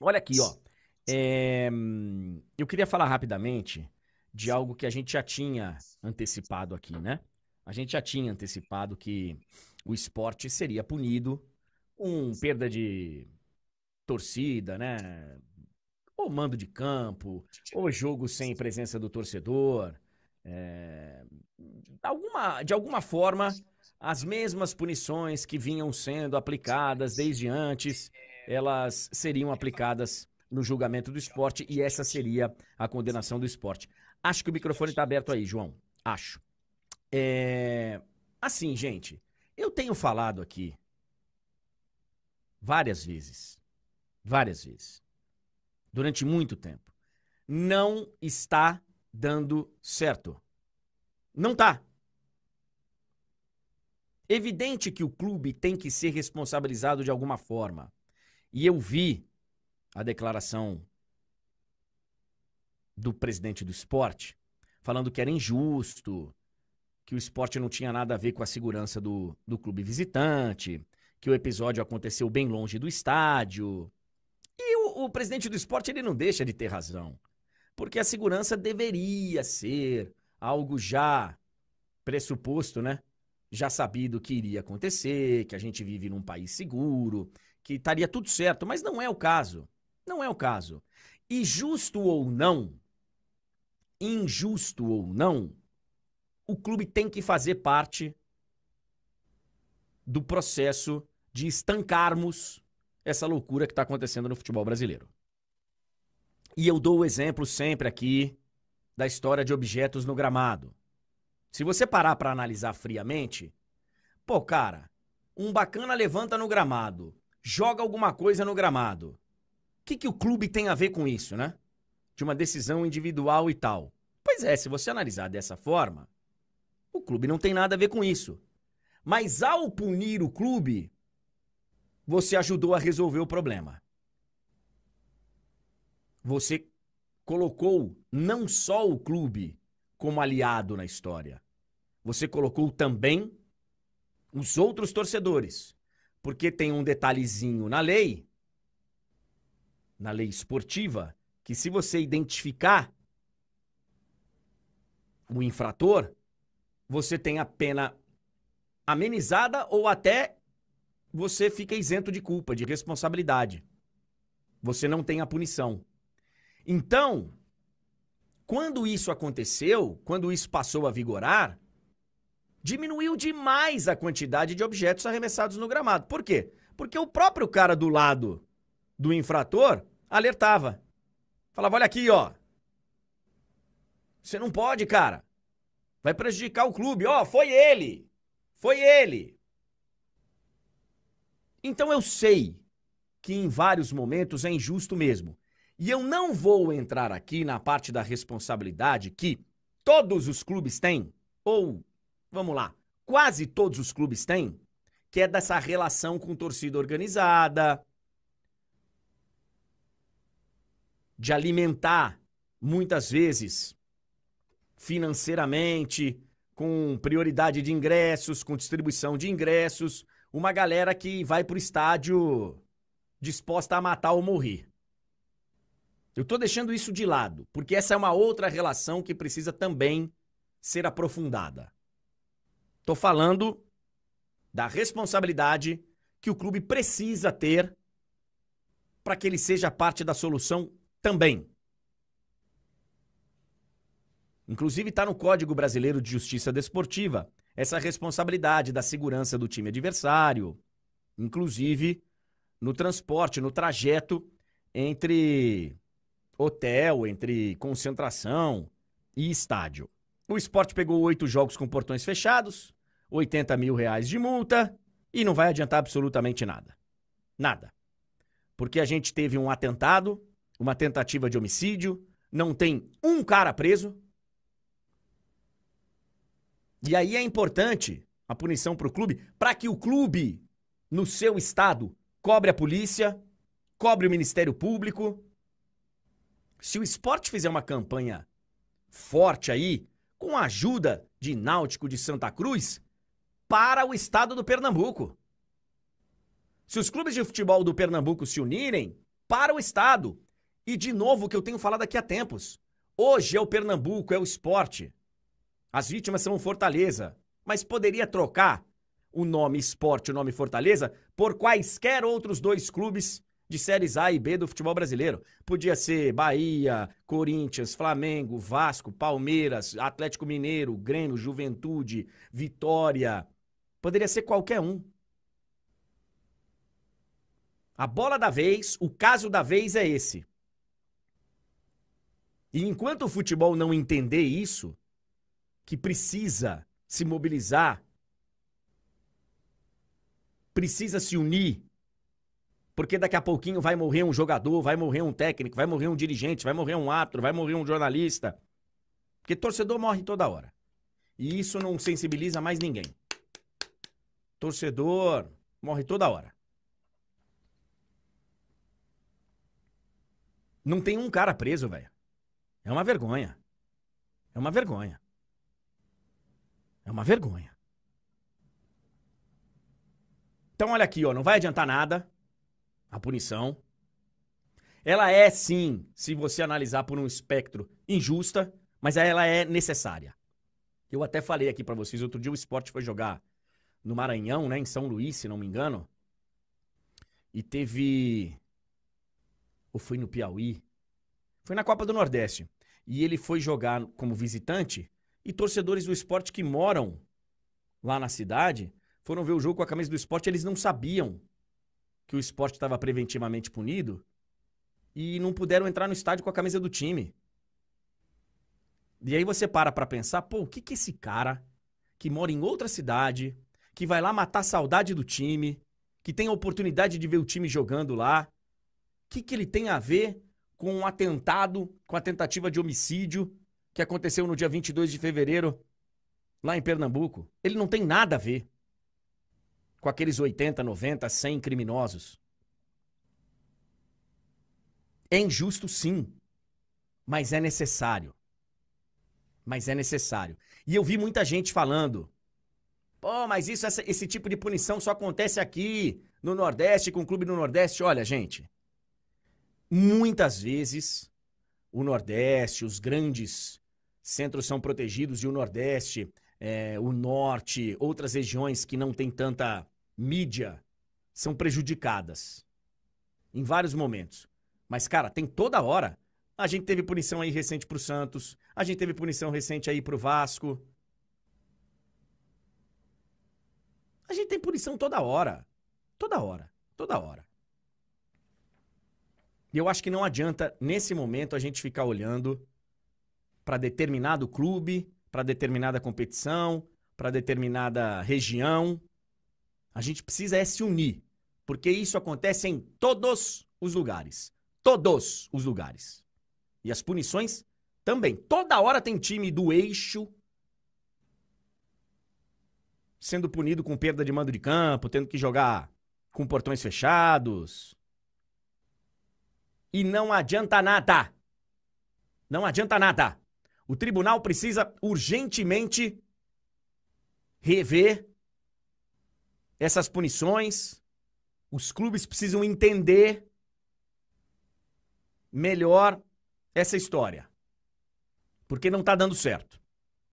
Olha aqui, ó. É, eu queria falar rapidamente de algo que a gente já tinha antecipado aqui, né? A gente já tinha antecipado que o esporte seria punido com perda de torcida, né? Ou mando de campo, ou jogo sem presença do torcedor. É, alguma, de alguma forma, as mesmas punições que vinham sendo aplicadas desde antes elas seriam aplicadas no julgamento do esporte e essa seria a condenação do esporte. Acho que o microfone está aberto aí, João. Acho. É... Assim, gente, eu tenho falado aqui várias vezes, várias vezes, durante muito tempo, não está dando certo. Não tá. Evidente que o clube tem que ser responsabilizado de alguma forma. E eu vi a declaração do presidente do esporte falando que era injusto, que o esporte não tinha nada a ver com a segurança do, do clube visitante, que o episódio aconteceu bem longe do estádio. E o, o presidente do esporte ele não deixa de ter razão, porque a segurança deveria ser algo já pressuposto, né? Já sabido que iria acontecer, que a gente vive num país seguro, que estaria tudo certo, mas não é o caso. Não é o caso. E justo ou não, injusto ou não, o clube tem que fazer parte do processo de estancarmos essa loucura que está acontecendo no futebol brasileiro. E eu dou o exemplo sempre aqui da história de objetos no gramado. Se você parar para analisar friamente, pô, cara, um bacana levanta no gramado, joga alguma coisa no gramado. O que, que o clube tem a ver com isso, né? De uma decisão individual e tal. Pois é, se você analisar dessa forma, o clube não tem nada a ver com isso. Mas ao punir o clube, você ajudou a resolver o problema. Você colocou não só o clube como aliado na história, você colocou também os outros torcedores, porque tem um detalhezinho na lei, na lei esportiva, que se você identificar o infrator, você tem a pena amenizada ou até você fica isento de culpa, de responsabilidade. Você não tem a punição. Então, quando isso aconteceu, quando isso passou a vigorar, diminuiu demais a quantidade de objetos arremessados no gramado. Por quê? Porque o próprio cara do lado do infrator alertava. Falava: olha aqui, ó. Você não pode, cara. Vai prejudicar o clube. Ó, foi ele. Foi ele. Então eu sei que em vários momentos é injusto mesmo. E eu não vou entrar aqui na parte da responsabilidade que todos os clubes têm, ou vamos lá, quase todos os clubes têm, que é dessa relação com torcida organizada, de alimentar muitas vezes financeiramente, com prioridade de ingressos, com distribuição de ingressos, uma galera que vai pro estádio disposta a matar ou morrer. Eu tô deixando isso de lado, porque essa é uma outra relação que precisa também ser aprofundada. Estou falando da responsabilidade que o clube precisa ter para que ele seja parte da solução também. Inclusive, está no Código Brasileiro de Justiça Desportiva essa responsabilidade da segurança do time adversário, inclusive no transporte, no trajeto entre hotel, entre concentração e estádio. O esporte pegou oito jogos com portões fechados, 80 mil reais de multa e não vai adiantar absolutamente nada. Nada. Porque a gente teve um atentado, uma tentativa de homicídio, não tem um cara preso. E aí é importante a punição para o clube, para que o clube, no seu estado, cobre a polícia, cobre o Ministério Público. Se o esporte fizer uma campanha forte aí, com a ajuda de Náutico de Santa Cruz, para o estado do Pernambuco. Se os clubes de futebol do Pernambuco se unirem, para o estado. E de novo, o que eu tenho falado aqui há tempos. Hoje é o Pernambuco, é o esporte. As vítimas são Fortaleza. Mas poderia trocar o nome esporte, o nome Fortaleza, por quaisquer outros dois clubes de séries A e B do futebol brasileiro. Podia ser Bahia, Corinthians, Flamengo, Vasco, Palmeiras, Atlético Mineiro, Grêmio, Juventude, Vitória, Poderia ser qualquer um. A bola da vez, o caso da vez é esse. E enquanto o futebol não entender isso, que precisa se mobilizar, precisa se unir, porque daqui a pouquinho vai morrer um jogador, vai morrer um técnico, vai morrer um dirigente, vai morrer um árbitro, vai morrer um jornalista. Porque torcedor morre toda hora. E isso não sensibiliza mais ninguém. Torcedor morre toda hora. Não tem um cara preso, velho. É uma vergonha. É uma vergonha. É uma vergonha. Então olha aqui, ó, não vai adiantar nada a punição. Ela é sim, se você analisar por um espectro injusta, mas ela é necessária. Eu até falei aqui para vocês, outro dia o esporte foi jogar no Maranhão, né? Em São Luís, se não me engano. E teve. Ou foi no Piauí? Foi na Copa do Nordeste. E ele foi jogar como visitante. E torcedores do esporte que moram lá na cidade foram ver o jogo com a camisa do esporte. Eles não sabiam que o esporte estava preventivamente punido. E não puderam entrar no estádio com a camisa do time. E aí você para pra pensar: pô, o que que esse cara que mora em outra cidade que vai lá matar a saudade do time, que tem a oportunidade de ver o time jogando lá. O que, que ele tem a ver com o um atentado, com a tentativa de homicídio que aconteceu no dia 22 de fevereiro lá em Pernambuco? Ele não tem nada a ver com aqueles 80, 90, 100 criminosos. É injusto, sim, mas é necessário. Mas é necessário. E eu vi muita gente falando Pô, mas isso, essa, esse tipo de punição só acontece aqui, no Nordeste, com o clube do Nordeste. Olha, gente, muitas vezes o Nordeste, os grandes centros são protegidos e o Nordeste, é, o Norte, outras regiões que não tem tanta mídia são prejudicadas em vários momentos. Mas, cara, tem toda hora. A gente teve punição aí recente pro Santos, a gente teve punição recente aí pro Vasco. A gente tem punição toda hora. Toda hora. Toda hora. E eu acho que não adianta, nesse momento, a gente ficar olhando para determinado clube, para determinada competição, para determinada região. A gente precisa é se unir, porque isso acontece em todos os lugares. Todos os lugares. E as punições também. Toda hora tem time do eixo sendo punido com perda de mando de campo, tendo que jogar com portões fechados. E não adianta nada. Não adianta nada. O tribunal precisa urgentemente rever essas punições. Os clubes precisam entender melhor essa história. Porque não está dando certo.